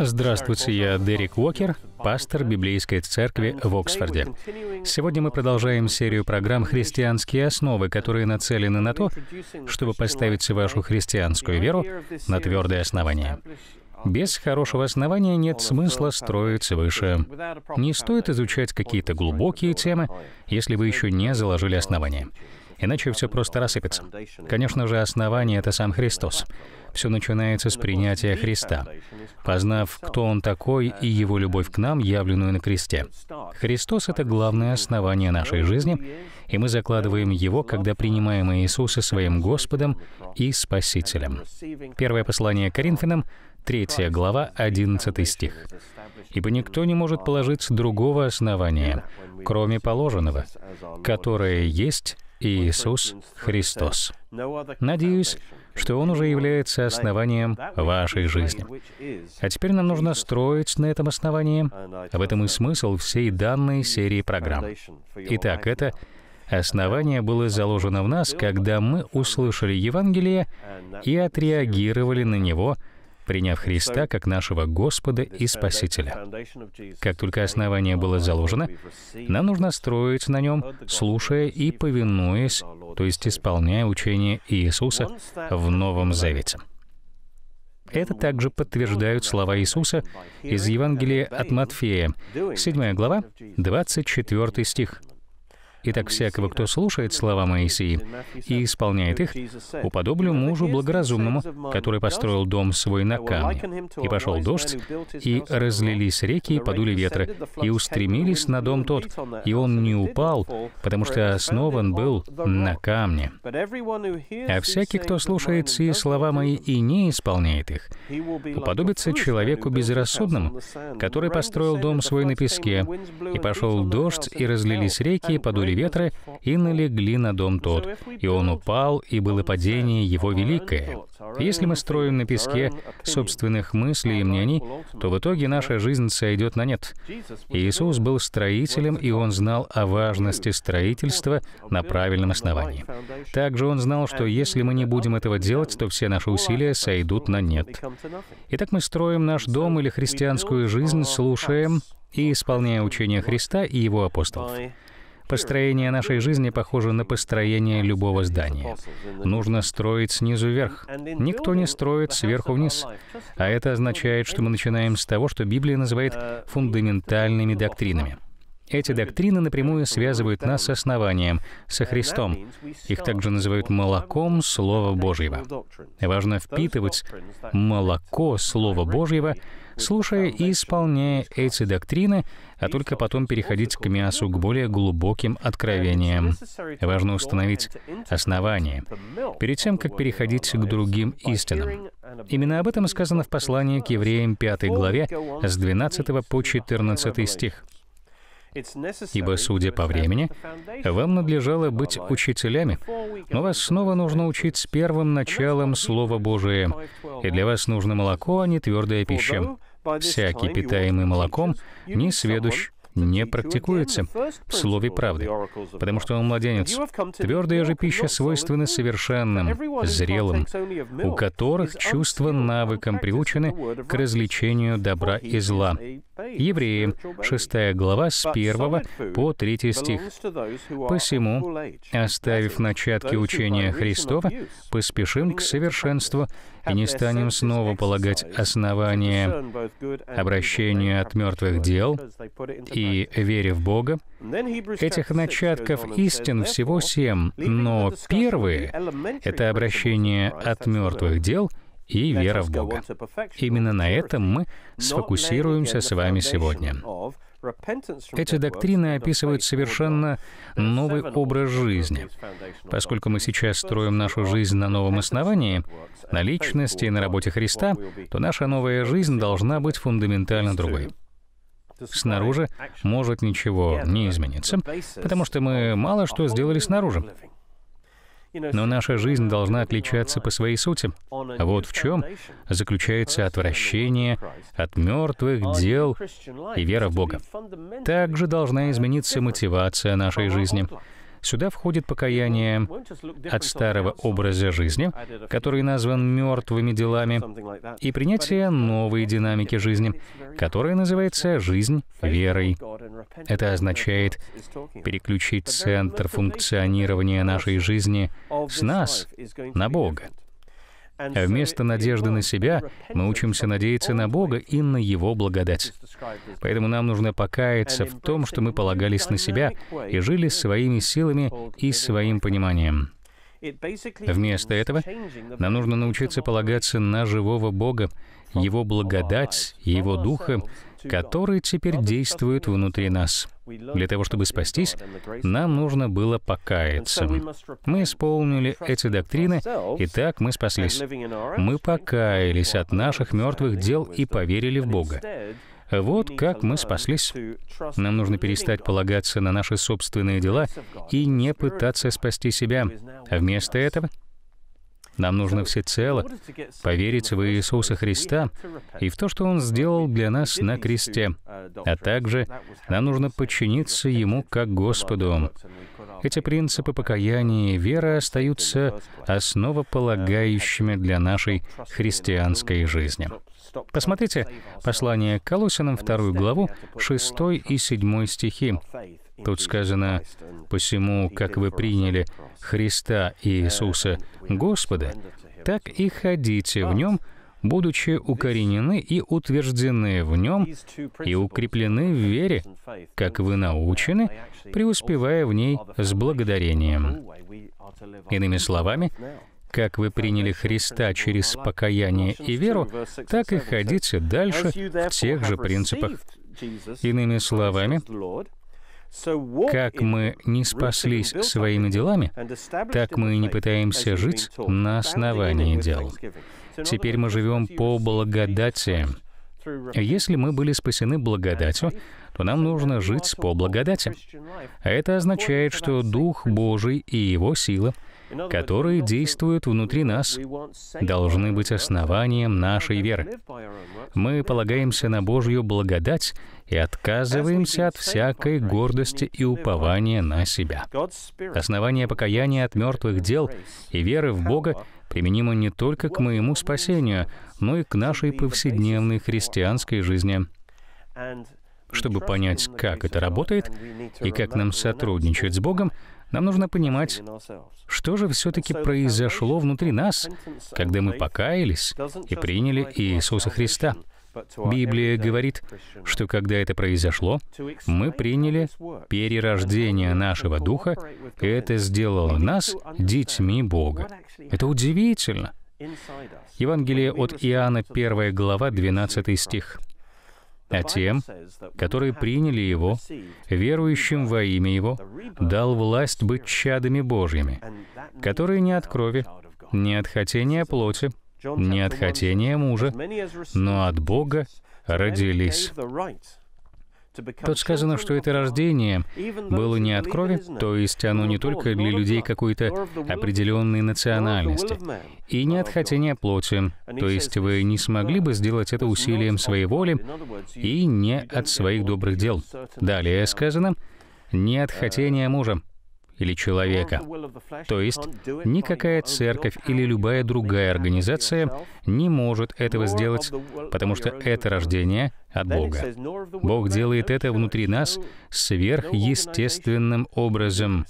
Здравствуйте, я Дерек Уокер, пастор библейской церкви в Оксфорде. Сегодня мы продолжаем серию программ «Христианские основы», которые нацелены на то, чтобы поставить вашу христианскую веру на твердое основание. Без хорошего основания нет смысла строить свыше. Не стоит изучать какие-то глубокие темы, если вы еще не заложили основания. Иначе все просто рассыпется. Конечно же, основание — это сам Христос. Все начинается с принятия Христа, познав, кто Он такой и Его любовь к нам, явленную на кресте. Христос — это главное основание нашей жизни, и мы закладываем его, когда принимаем Иисуса своим Господом и Спасителем. Первое послание Коринфянам, 3 глава, 11 стих. «Ибо никто не может положиться другого основания, кроме положенного, которое есть Иисус Христос». Надеюсь, что он уже является основанием вашей жизни. А теперь нам нужно строить на этом основании. В этом и смысл всей данной серии программ. Итак, это основание было заложено в нас, когда мы услышали Евангелие и отреагировали на него, приняв Христа как нашего Господа и Спасителя. Как только основание было заложено, нам нужно строить на нем, слушая и повинуясь то есть исполняя учение Иисуса в Новом Завете. Это также подтверждают слова Иисуса из Евангелия от Матфея, 7 глава, 24 стих. Итак, всякого, кто слушает слова Моисии и исполняет их, уподоблю мужу благоразумному, который построил дом свой на камне. И пошел дождь, и разлились реки, и подули ветры, и устремились на дом тот, и он не упал, потому что основан был на камне. А всякий, кто слушает сии слова мои и не исполняет их, уподобится человеку безрассудному, который построил дом свой на песке, и пошел дождь, и разлились реки, и подули были ветры и налегли на дом тот, и он упал, и было падение его великое. Если мы строим на песке собственных мыслей и мнений, то в итоге наша жизнь сойдет на нет. Иисус был строителем, и он знал о важности строительства на правильном основании. Также он знал, что если мы не будем этого делать, то все наши усилия сойдут на нет. Итак, мы строим наш дом или христианскую жизнь, слушаем и исполняя учение Христа и его апостолов. Построение нашей жизни похоже на построение любого здания. Нужно строить снизу вверх. Никто не строит сверху вниз. А это означает, что мы начинаем с того, что Библия называет фундаментальными доктринами. Эти доктрины напрямую связывают нас с основанием, со Христом. Их также называют молоком Слова Божьего. Важно впитывать молоко Слова Божьего, слушая и исполняя эти доктрины, а только потом переходить к мясу, к более глубоким откровениям. Важно установить основание перед тем, как переходить к другим истинам. Именно об этом сказано в послании к евреям 5 главе с 12 по 14 стих. Ибо, судя по времени, вам надлежало быть учителями, но вас снова нужно учить с первым началом Слова Божия, и для вас нужно молоко, а не твердая пища всякий, питаемый молоком, не сведущ, не практикуется в слове правды, потому что он младенец. Твердая же пища свойственна совершенным, зрелым, у которых чувства навыком приучены к развлечению добра и зла. Евреи, 6 глава, с 1 по 3 стих. «Посему, оставив начатки учения Христова, поспешим к совершенству, и не станем снова полагать основание обращению от мертвых дел и вере в Бога. Этих начатков истин всего семь, но первые — это обращение от мертвых дел — и вера в Бога. Именно на этом мы сфокусируемся с вами сегодня. Эти доктрины описывают совершенно новый образ жизни. Поскольку мы сейчас строим нашу жизнь на новом основании, на личности и на работе Христа, то наша новая жизнь должна быть фундаментально другой. Снаружи может ничего не измениться, потому что мы мало что сделали снаружи. Но наша жизнь должна отличаться по своей сути. А вот в чем заключается отвращение от мертвых дел и вера в Бога. Также должна измениться мотивация нашей жизни — Сюда входит покаяние от старого образа жизни, который назван мертвыми делами, и принятие новой динамики жизни, которая называется «жизнь верой». Это означает переключить центр функционирования нашей жизни с нас на Бога. А вместо надежды на себя мы учимся надеяться на Бога и на Его благодать. Поэтому нам нужно покаяться в том, что мы полагались на себя и жили своими силами и своим пониманием. Вместо этого нам нужно научиться полагаться на живого Бога, Его благодать, Его Духа, которые теперь действуют внутри нас. Для того, чтобы спастись, нам нужно было покаяться. Мы исполнили эти доктрины, и так мы спаслись. Мы покаялись от наших мертвых дел и поверили в Бога. Вот как мы спаслись. Нам нужно перестать полагаться на наши собственные дела и не пытаться спасти себя. А вместо этого нам нужно всецело поверить в Иисуса Христа и в то, что Он сделал для нас на кресте, а также нам нужно подчиниться Ему как Господу. Эти принципы покаяния и веры остаются основополагающими для нашей христианской жизни. Посмотрите послание к Колосинам, вторую главу, 6 и 7 стихи. Тут сказано, «Посему, как вы приняли Христа и Иисуса Господа, так и ходите в Нем, будучи укоренены и утверждены в Нем и укреплены в вере, как вы научены, преуспевая в ней с благодарением». Иными словами, как вы приняли Христа через покаяние и веру, так и ходите дальше в тех же принципах. Иными словами, как мы не спаслись своими делами, так мы не пытаемся жить на основании дел. Теперь мы живем по благодати. Если мы были спасены благодатью, то нам нужно жить по благодати. А это означает, что Дух Божий и Его сила — которые действуют внутри нас, должны быть основанием нашей веры. Мы полагаемся на Божью благодать и отказываемся от всякой гордости и упования на себя. Основание покаяния от мертвых дел и веры в Бога применимо не только к моему спасению, но и к нашей повседневной христианской жизни. Чтобы понять, как это работает и как нам сотрудничать с Богом, нам нужно понимать, что же все-таки произошло внутри нас, когда мы покаялись и приняли Иисуса Христа. Библия говорит, что когда это произошло, мы приняли перерождение нашего духа, и это сделало нас детьми Бога. Это удивительно. Евангелие от Иоанна, 1 глава, 12 стих а тем, которые приняли Его, верующим во имя Его, дал власть быть чадами Божьими, которые не от крови, не от хотения плоти, не от хотения мужа, но от Бога родились. Тут сказано, что это рождение было не от крови, то есть оно не только для людей какой-то определенной национальности, и не от хотения плоти, то есть вы не смогли бы сделать это усилием своей воли и не от своих добрых дел. Далее сказано, не от хотения мужа или человека. То есть никакая церковь или любая другая организация не может этого сделать, потому что это рождение от Бога. Бог делает это внутри нас сверхъестественным образом.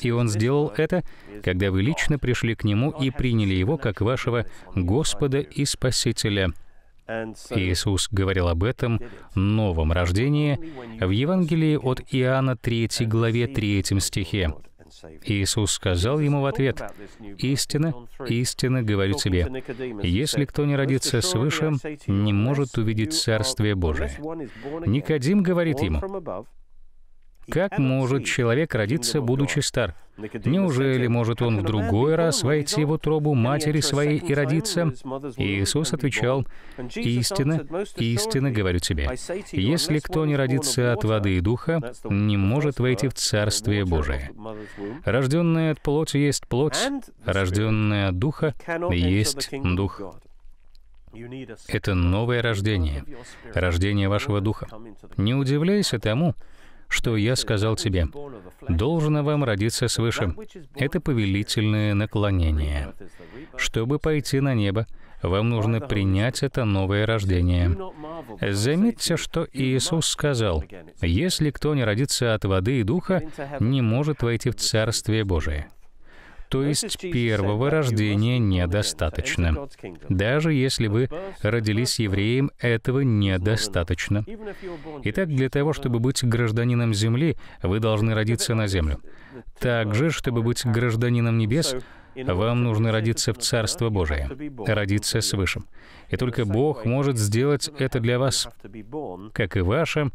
И Он сделал это, когда вы лично пришли к Нему и приняли Его как вашего Господа и Спасителя — Иисус говорил об этом новом рождении в Евангелии от Иоанна 3 главе 3 стихе. Иисус сказал ему в ответ, «Истина, истина, говорю тебе, если кто не родится свыше, не может увидеть Царствие Божие». Никодим говорит ему, как может человек родиться, будучи стар? Неужели может он в другой раз войти в утробу матери своей и родиться? Иисус отвечал, «Истина, истина говорю тебе, если кто не родится от воды и духа, не может войти в Царствие Божие. Рожденное от плоти есть плоть, рожденное от духа есть дух». Это новое рождение, рождение вашего духа. Не удивляйся тому, что я сказал тебе, «Должно вам родиться свыше». Это повелительное наклонение. Чтобы пойти на небо, вам нужно принять это новое рождение. Заметьте, что Иисус сказал, «Если кто не родится от воды и духа, не может войти в Царствие Божие». То есть первого рождения недостаточно. Даже если вы родились евреем, этого недостаточно. Итак, для того, чтобы быть гражданином земли, вы должны родиться на землю. Также, чтобы быть гражданином небес, вам нужно родиться в Царство Божие, родиться свыше. И только Бог может сделать это для вас. Как и ваше,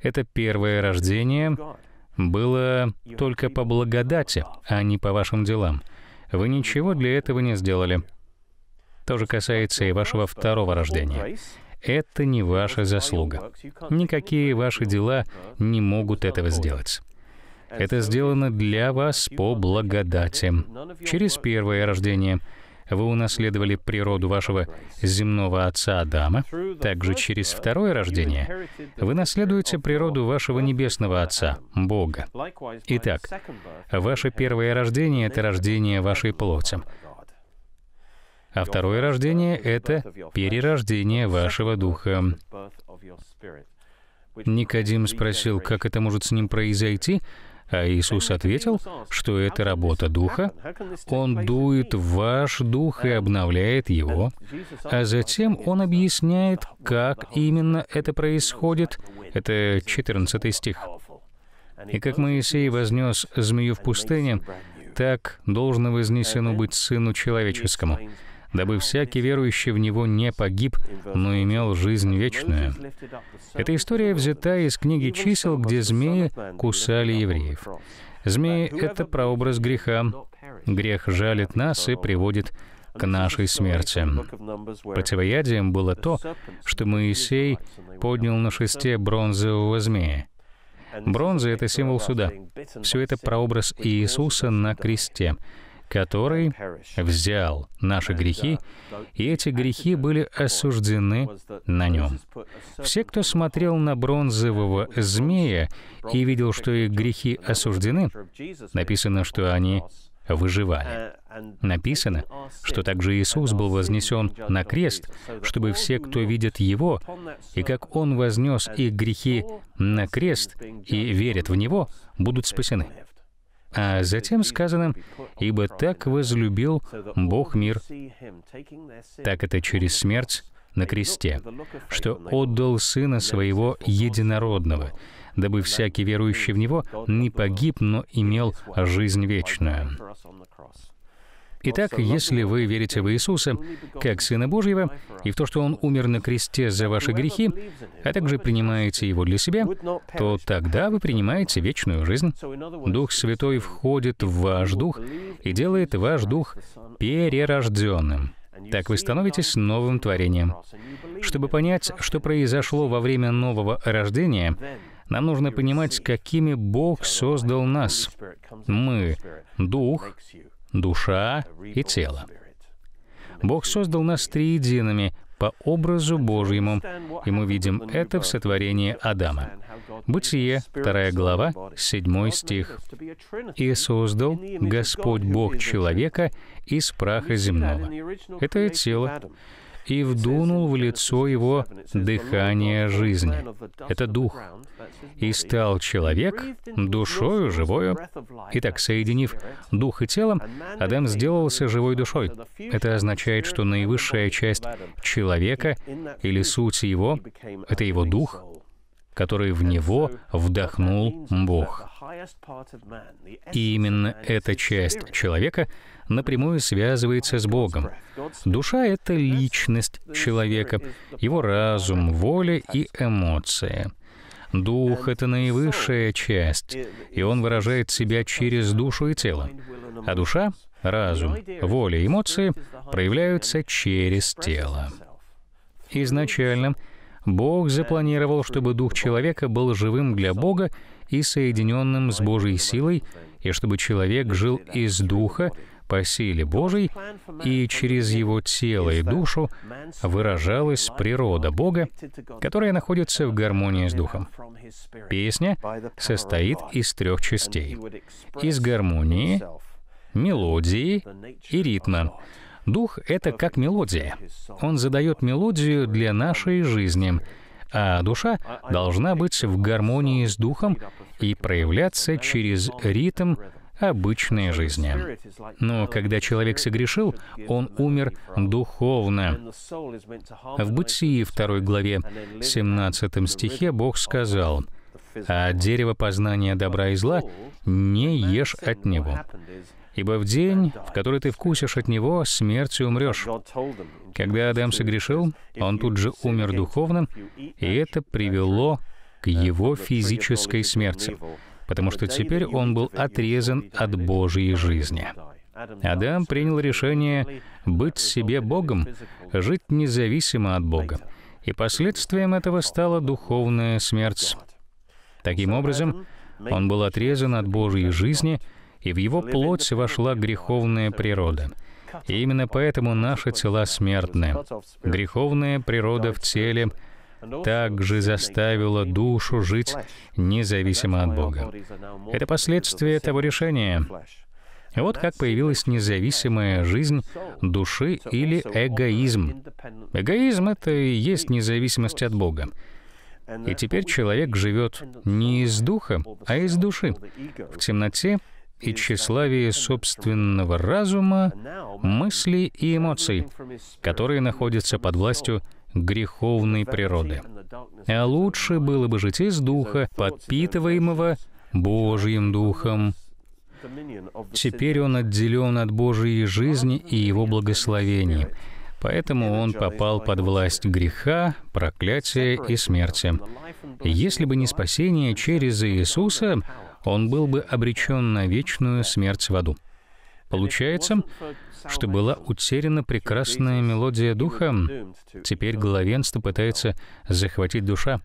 это первое рождение — было только по благодати, а не по вашим делам. Вы ничего для этого не сделали. То же касается и вашего второго рождения. Это не ваша заслуга. Никакие ваши дела не могут этого сделать. Это сделано для вас по благодати. Через первое рождение — вы унаследовали природу вашего земного отца Адама, также через второе рождение вы наследуете природу вашего небесного отца, Бога. Итак, ваше первое рождение — это рождение вашей плоти, а второе рождение — это перерождение вашего духа. Никодим спросил, как это может с ним произойти, а Иисус ответил, что это работа Духа. Он дует в ваш Дух и обновляет его. А затем он объясняет, как именно это происходит. Это 14 стих. «И как Моисей вознес змею в пустыне, так должно вознесено быть Сыну Человеческому» дабы всякий верующий в Него не погиб, но имел жизнь вечную». Эта история взята из книги чисел, где змеи кусали евреев. Змеи — это прообраз греха. Грех жалит нас и приводит к нашей смерти. Противоядием было то, что Моисей поднял на шесте бронзового змея. Бронза — это символ суда. Все это прообраз Иисуса на кресте который взял наши грехи, и эти грехи были осуждены на нем. Все, кто смотрел на бронзового змея и видел, что их грехи осуждены, написано, что они выживали. Написано, что также Иисус был вознесен на крест, чтобы все, кто видит Его, и как Он вознес их грехи на крест и верит в Него, будут спасены. А затем сказано, «Ибо так возлюбил Бог мир». Так это через смерть на кресте, что отдал Сына Своего Единородного, дабы всякий верующий в Него не погиб, но имел жизнь вечную. Итак, если вы верите в Иисуса как Сына Божьего и в то, что Он умер на кресте за ваши грехи, а также принимаете Его для себя, то тогда вы принимаете вечную жизнь. Дух Святой входит в ваш дух и делает ваш дух перерожденным. Так вы становитесь новым творением. Чтобы понять, что произошло во время нового рождения, нам нужно понимать, какими Бог создал нас. Мы — Дух, душа и тело. Бог создал нас триедиными по образу Божьему, и мы видим это в сотворении Адама. Бытие, 2 глава, 7 стих. «И создал Господь Бог человека из праха земного». Это тело и вдунул в лицо его дыхание жизни. Это дух. И стал человек душою живою. Итак, соединив дух и тело, Адам сделался живой душой. Это означает, что наивысшая часть человека или суть его — это его дух, который в него вдохнул Бог. И именно эта часть человека напрямую связывается с Богом. Душа — это личность человека, его разум, воля и эмоции. Дух — это наивысшая часть, и он выражает себя через душу и тело. А душа, разум, воля, эмоции проявляются через тело. Изначально Бог запланировал, чтобы дух человека был живым для Бога и соединенным с Божьей силой, и чтобы человек жил из духа, по силе Божией, и через его тело и душу выражалась природа Бога, которая находится в гармонии с Духом. Песня состоит из трех частей. Из гармонии, мелодии и ритма. Дух — это как мелодия. Он задает мелодию для нашей жизни, а душа должна быть в гармонии с Духом и проявляться через ритм обычной жизни. Но когда человек согрешил, он умер духовно. В Бытии 2 главе 17 стихе Бог сказал, «А дерево познания добра и зла не ешь от него, ибо в день, в который ты вкусишь от него, смертью умрешь». Когда Адам согрешил, он тут же умер духовно, и это привело к его физической смерти потому что теперь он был отрезан от Божьей жизни. Адам принял решение быть себе Богом, жить независимо от Бога. И последствием этого стала духовная смерть. Таким образом, он был отрезан от Божьей жизни, и в его плоть вошла греховная природа. И именно поэтому наши тела смертны. Греховная природа в теле — также заставила душу жить независимо от Бога. Это последствия того решения. Вот как появилась независимая жизнь души или эгоизм. Эгоизм — это и есть независимость от Бога. И теперь человек живет не из духа, а из души, в темноте и тщеславии собственного разума, мыслей и эмоций, которые находятся под властью греховной природы. А лучше было бы жить из духа, подпитываемого Божьим духом. Теперь он отделен от Божьей жизни и его благословений. Поэтому он попал под власть греха, проклятия и смерти. Если бы не спасение через Иисуса, он был бы обречен на вечную смерть в аду. Получается, что была утеряна прекрасная мелодия духа. Теперь главенство пытается захватить душа.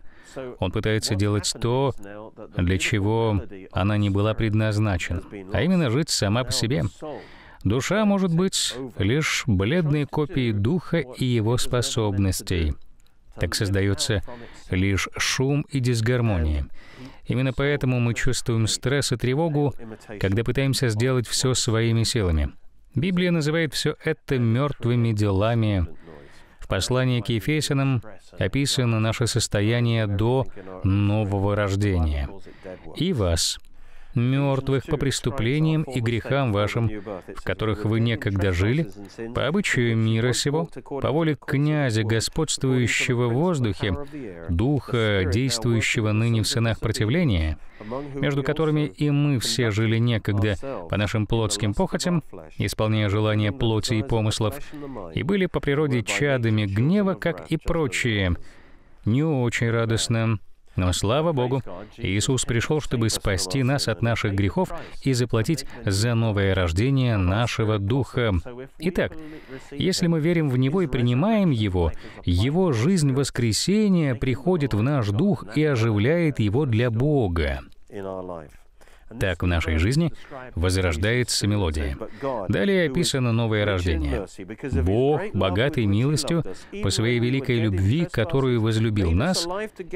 Он пытается делать то, для чего она не была предназначена, а именно жить сама по себе. Душа может быть лишь бледной копией духа и его способностей — так создается лишь шум и дисгармония. Именно поэтому мы чувствуем стресс и тревогу, когда пытаемся сделать все своими силами. Библия называет все это мертвыми делами. В послании к Ефесянам описано наше состояние до нового рождения. «И вас, мертвых по преступлениям и грехам вашим, в которых вы некогда жили, по обычаю мира сего, по воле князя, господствующего в воздухе, духа, действующего ныне в сынах противления, между которыми и мы все жили некогда по нашим плотским похотям, исполняя желания плоти и помыслов, и были по природе чадами гнева, как и прочие, не очень радостно, но слава Богу, Иисус пришел, чтобы спасти нас от наших грехов и заплатить за новое рождение нашего Духа. Итак, если мы верим в Него и принимаем Его, Его жизнь воскресения приходит в наш Дух и оживляет его для Бога. Так в нашей жизни возрождается мелодия. Далее описано новое рождение. Бог, богатый милостью, по своей великой любви, которую возлюбил нас,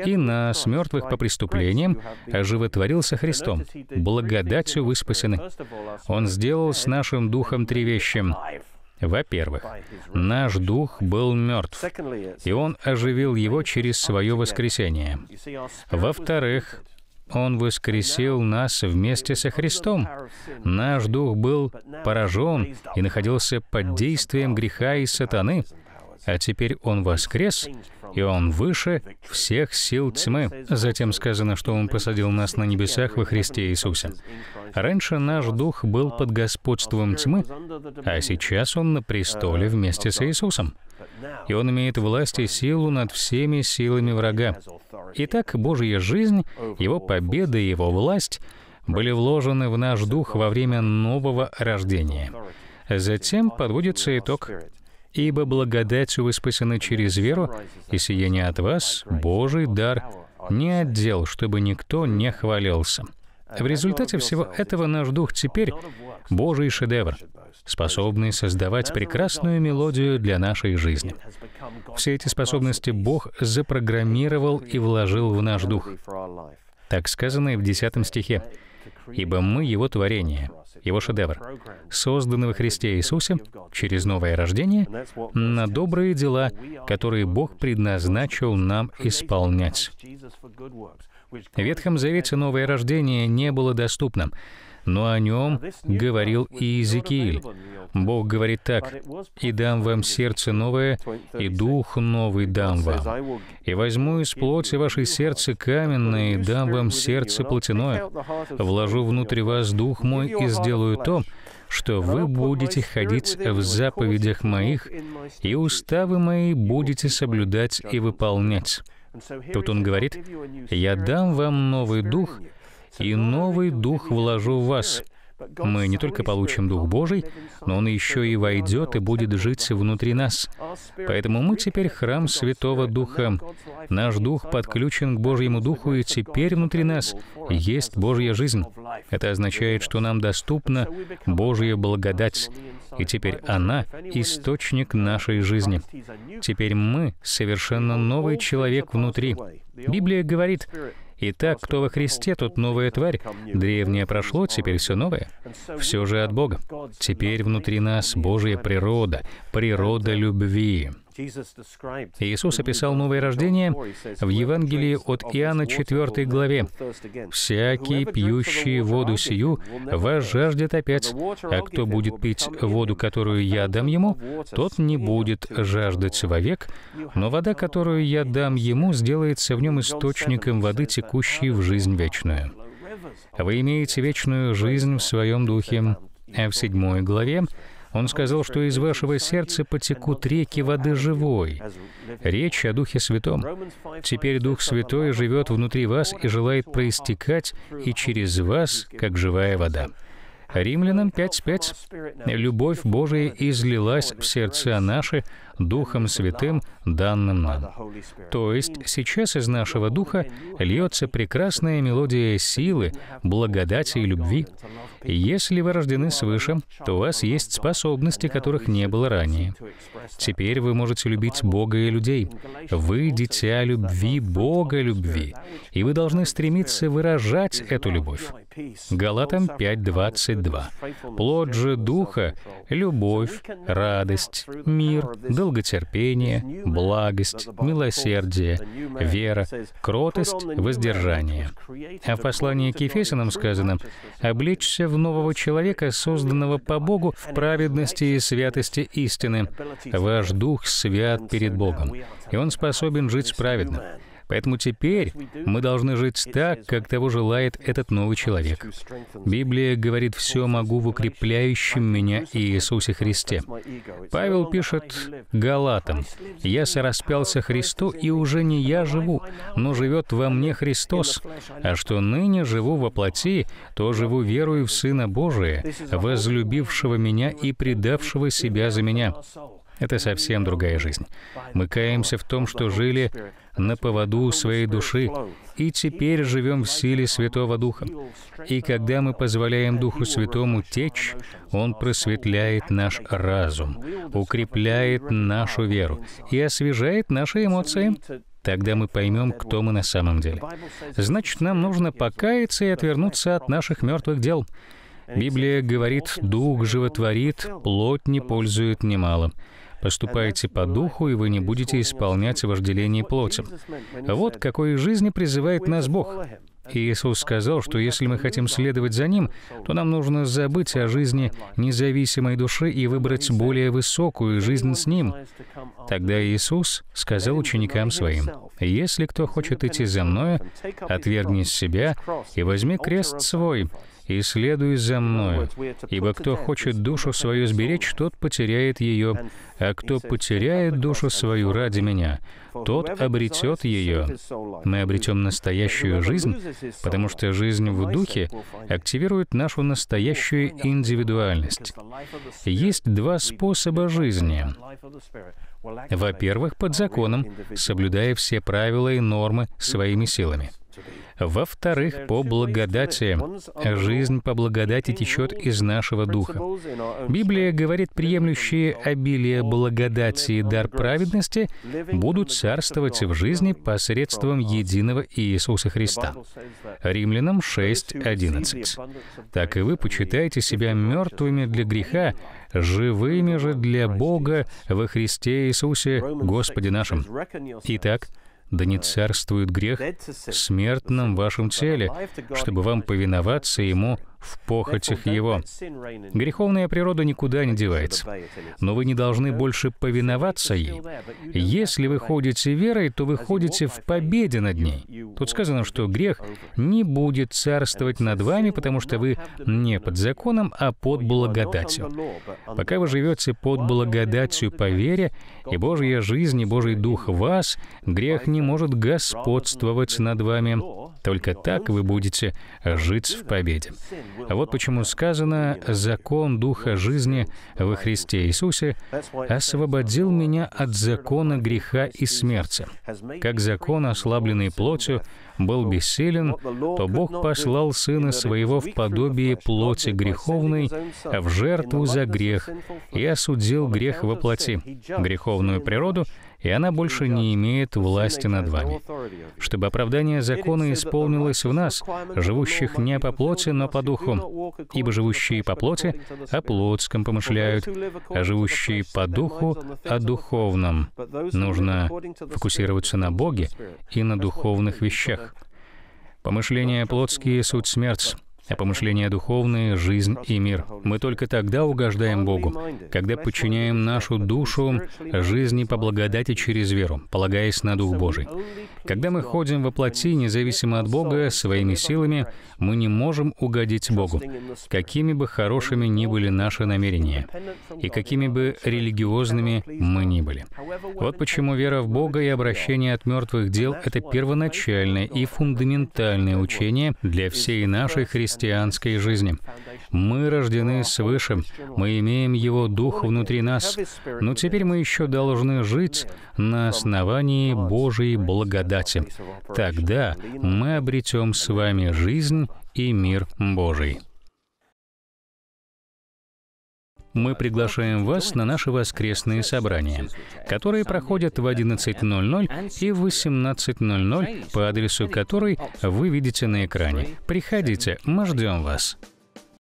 и нас, мертвых по преступлениям, оживотворился Христом. Благодатью вы спасены. Он сделал с нашим духом три вещи. Во-первых, наш дух был мертв, и Он оживил его через свое воскресение. Во-вторых, он воскресил нас вместе со Христом. Наш дух был поражен и находился под действием греха и сатаны, а теперь Он воскрес, и Он выше всех сил тьмы. Затем сказано, что Он посадил нас на небесах во Христе Иисусе. Раньше наш дух был под господством тьмы, а сейчас Он на престоле вместе с Иисусом и он имеет власть и силу над всеми силами врага. Итак, Божья жизнь, его победа и его власть были вложены в наш дух во время нового рождения. Затем подводится итог. «Ибо благодатью вы спасены через веру, и сиение от вас — Божий дар, не отдел, чтобы никто не хвалился». В результате всего этого наш дух теперь Божий шедевр, способный создавать прекрасную мелодию для нашей жизни. Все эти способности Бог запрограммировал и вложил в наш дух. Так сказано и в 10 стихе. «Ибо мы Его творение, Его шедевр, созданы во Христе Иисусе через новое рождение на добрые дела, которые Бог предназначил нам исполнять». В Ветхом Завете новое рождение не было доступно но о нем говорил и Иезекииль. Бог говорит так, «И дам вам сердце новое, и дух новый дам вам. И возьму из плоти ваше сердце каменное, и дам вам сердце плотяное. Вложу внутрь вас дух мой, и сделаю то, что вы будете ходить в заповедях моих, и уставы мои будете соблюдать и выполнять». Тут он говорит, «Я дам вам новый дух, и новый дух вложу в вас. Мы не только получим Дух Божий, но Он еще и войдет и будет жить внутри нас. Поэтому мы теперь храм Святого Духа. Наш Дух подключен к Божьему Духу, и теперь внутри нас есть Божья жизнь. Это означает, что нам доступна Божья благодать, и теперь она — источник нашей жизни. Теперь мы — совершенно новый человек внутри. Библия говорит, Итак, кто во Христе, тот новая тварь. Древнее прошло, теперь все новое. Все же от Бога. Теперь внутри нас Божья природа, природа любви. Иисус описал новое рождение в Евангелии от Иоанна 4 главе. «Всякий, пьющий воду сию, вас жаждет опять, а кто будет пить воду, которую я дам ему, тот не будет жаждать вовек, но вода, которую я дам ему, сделается в нем источником воды, текущей в жизнь вечную». Вы имеете вечную жизнь в своем духе. А в седьмой главе он сказал, что из вашего сердца потекут реки воды живой. Речь о Духе Святом. Теперь Дух Святой живет внутри вас и желает проистекать и через вас, как живая вода. Римлянам 5.5. «Любовь Божия излилась в сердца наши Духом Святым, данным нам. То есть сейчас из нашего Духа льется прекрасная мелодия силы, благодати и любви. Если вы рождены свыше, то у вас есть способности, которых не было ранее. Теперь вы можете любить Бога и людей. Вы — дитя любви, Бога любви. И вы должны стремиться выражать эту любовь. Галатам 5.22. Плод же Духа — любовь, радость, мир, долготерпение, благость, милосердие, вера, кротость, воздержание. А в послании к Ефесянам сказано Обличься в нового человека, созданного по Богу в праведности и святости истины. Ваш Дух свят перед Богом, и Он способен жить праведно». Поэтому теперь мы должны жить так, как того желает этот новый человек. Библия говорит «все могу в укрепляющем меня Иисусе Христе». Павел пишет Галатам «Я сораспялся Христу, и уже не я живу, но живет во мне Христос, а что ныне живу во плоти, то живу верою в Сына Божия, возлюбившего меня и предавшего себя за меня». Это совсем другая жизнь. Мы каемся в том, что жили на поводу своей души, и теперь живем в силе Святого Духа. И когда мы позволяем Духу Святому течь, Он просветляет наш разум, укрепляет нашу веру и освежает наши эмоции. Тогда мы поймем, кто мы на самом деле. Значит, нам нужно покаяться и отвернуться от наших мертвых дел. Библия говорит, дух животворит, плоть не пользует немало. Поступаете по духу, и вы не будете исполнять вожделение плоти. Вот какой жизни призывает нас Бог. Иисус сказал, что если мы хотим следовать за Ним, то нам нужно забыть о жизни независимой души и выбрать более высокую жизнь с Ним. Тогда Иисус сказал ученикам Своим, «Если кто хочет идти за Мною, отвергни себя и возьми крест свой и следуй за мною, ибо кто хочет душу свою сберечь, тот потеряет ее, а кто потеряет душу свою ради меня, тот обретет ее. Мы обретем настоящую жизнь, потому что жизнь в духе активирует нашу настоящую индивидуальность. Есть два способа жизни. Во-первых, под законом, соблюдая все правила и нормы своими силами — во-вторых, по благодати. Жизнь по благодати течет из нашего духа. Библия говорит, приемлющие обилие благодати и дар праведности будут царствовать в жизни посредством единого Иисуса Христа. Римлянам 6.11. Так и вы почитаете себя мертвыми для греха, живыми же для Бога во Христе Иисусе Господе нашим. Итак, да не царствует грех в смертном вашем теле, чтобы вам повиноваться Ему – в похотях его. Греховная природа никуда не девается, но вы не должны больше повиноваться ей. Если вы ходите верой, то вы ходите в победе над ней. Тут сказано, что грех не будет царствовать над вами, потому что вы не под законом, а под благодатью. Пока вы живете под благодатью по вере, и Божья жизнь, и Божий Дух в вас, грех не может господствовать над вами. Только так вы будете жить в победе. Вот почему сказано, закон Духа жизни во Христе Иисусе освободил меня от закона греха и смерти. Как закон, ослабленный плотью, был бессилен, то Бог послал Сына Своего в подобие плоти греховной в жертву за грех и осудил грех во плоти, греховную природу, и она больше не имеет власти над вами. Чтобы оправдание закона исполнилось в нас, живущих не по плоти, но по духу. Ибо живущие по плоти о плотском помышляют, а живущие по духу о духовном. Нужно фокусироваться на Боге и на духовных вещах. Помышления плотские — суть смерть, а помышления духовные — жизнь и мир. Мы только тогда угождаем Богу, когда подчиняем нашу душу жизни по благодати через веру, полагаясь на Дух Божий. Когда мы ходим во плоти, независимо от Бога, своими силами, мы не можем угодить Богу, какими бы хорошими ни были наши намерения, и какими бы религиозными мы ни были. Вот почему вера в Бога и обращение от мертвых дел — это первоначальное и фундаментальное учение для всей нашей христианской христианской жизни. Мы рождены свыше, мы имеем Его Дух внутри нас, но теперь мы еще должны жить на основании Божьей благодати. Тогда мы обретем с вами жизнь и мир Божий мы приглашаем вас на наши воскресные собрания, которые проходят в 11.00 и в 18.00, по адресу которой вы видите на экране. Приходите, мы ждем вас.